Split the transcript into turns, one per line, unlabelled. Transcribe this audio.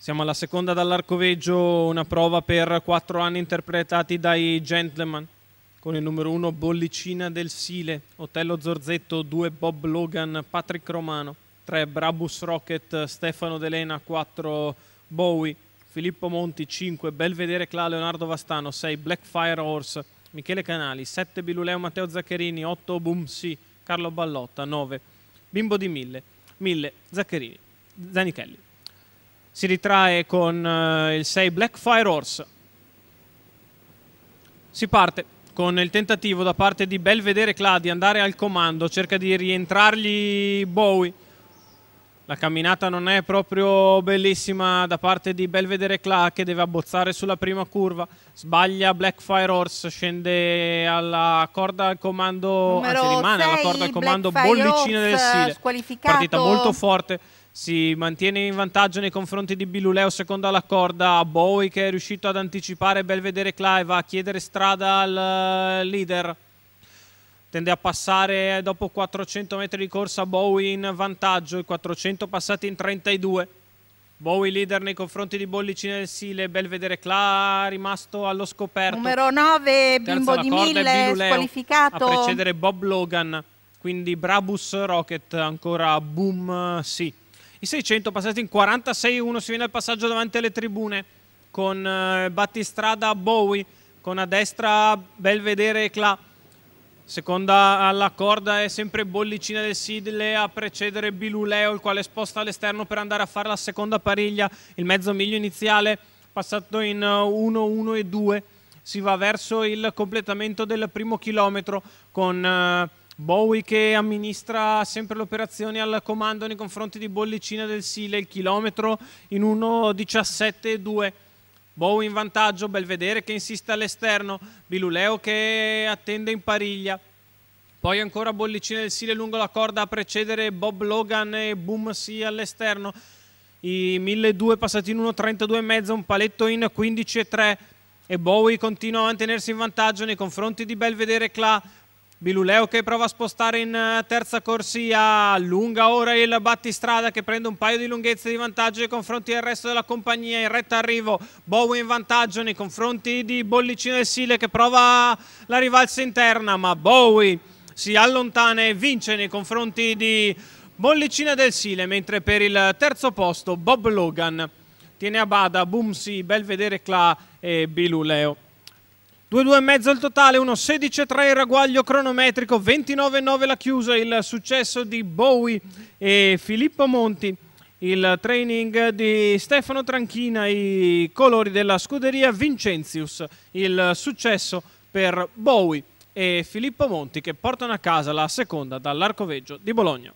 Siamo alla seconda dall'arcoveggio, una prova per quattro anni interpretati dai Gentleman, con il numero uno Bollicina del Sile, Otello Zorzetto, due Bob Logan, Patrick Romano, tre Brabus Rocket, Stefano Delena, quattro Bowie, Filippo Monti, cinque Belvedere Cla, Leonardo Vastano, sei Blackfire Horse, Michele Canali, sette Biluleo Matteo Zaccherini, otto Bumsi, Carlo Ballotta, nove Bimbo di Mille, mille Zaccherini, Zanichelli si ritrae con eh, il 6 Blackfire Horse. Si parte con il tentativo da parte di Belvedere Cla di andare al comando, cerca di rientrargli Bowie. La camminata non è proprio bellissima da parte di Belvedere Cla che deve abbozzare sulla prima curva, sbaglia Blackfire Horse, scende alla corda al comando, Numero anzi rimane alla corda al comando Blackfire Bollicina Horse, del Sile. Partita molto forte si mantiene in vantaggio nei confronti di Biluleo secondo alla corda, Bowie che è riuscito ad anticipare Belvedere Clive a chiedere strada al eh, leader tende a passare dopo 400 metri di corsa Bowie in vantaggio, i 400 passati in 32 Bowie leader nei confronti di Bollicina del Sile, Belvedere Cla rimasto allo scoperto numero 9 Bimbo di Mille squalificato a precedere Bob Logan quindi Brabus Rocket ancora boom sì i 600 passati in 46-1, si viene al passaggio davanti alle tribune con eh, battistrada Bowie, con a destra Belvedere e Cla. Seconda alla corda è sempre Bollicina del Sidle a precedere Biluleo, il quale sposta all'esterno per andare a fare la seconda pariglia. Il mezzo miglio iniziale passato in 1-1 eh, 2. Si va verso il completamento del primo chilometro con... Eh, Bowie che amministra sempre le operazioni al comando nei confronti di Bollicina del Sile, il chilometro in 1.17.2. Bowie in vantaggio, Belvedere che insiste all'esterno, Biluleo che attende in pariglia. Poi ancora Bollicina del Sile lungo la corda a precedere Bob Logan e Boom Si all'esterno. I 1.200 passati in 1.32,5, un paletto in 15,3 e Bowie continua a mantenersi in vantaggio nei confronti di Belvedere Cla, Biluleo che prova a spostare in eh, terza corsia, lunga ora il battistrada che prende un paio di lunghezze di vantaggio nei confronti del resto della compagnia, in retta arrivo Bowie in vantaggio nei confronti di Bollicino e Sile che prova la rivalsa interna ma Bowie si allontana e vince nei confronti di Bollicina del Sile mentre per il terzo posto Bob Logan tiene a bada Bumsi, Belvedere Cla e Biluleo. 2 mezzo il totale, 1-16-3 il ragguaglio cronometrico, 29-9 la chiusa, il successo di Bowie e Filippo Monti, il training di Stefano Tranchina, i colori della scuderia Vincenzius, il successo per Bowie e Filippo Monti che portano a casa la seconda dall'arcoveggio di Bologna.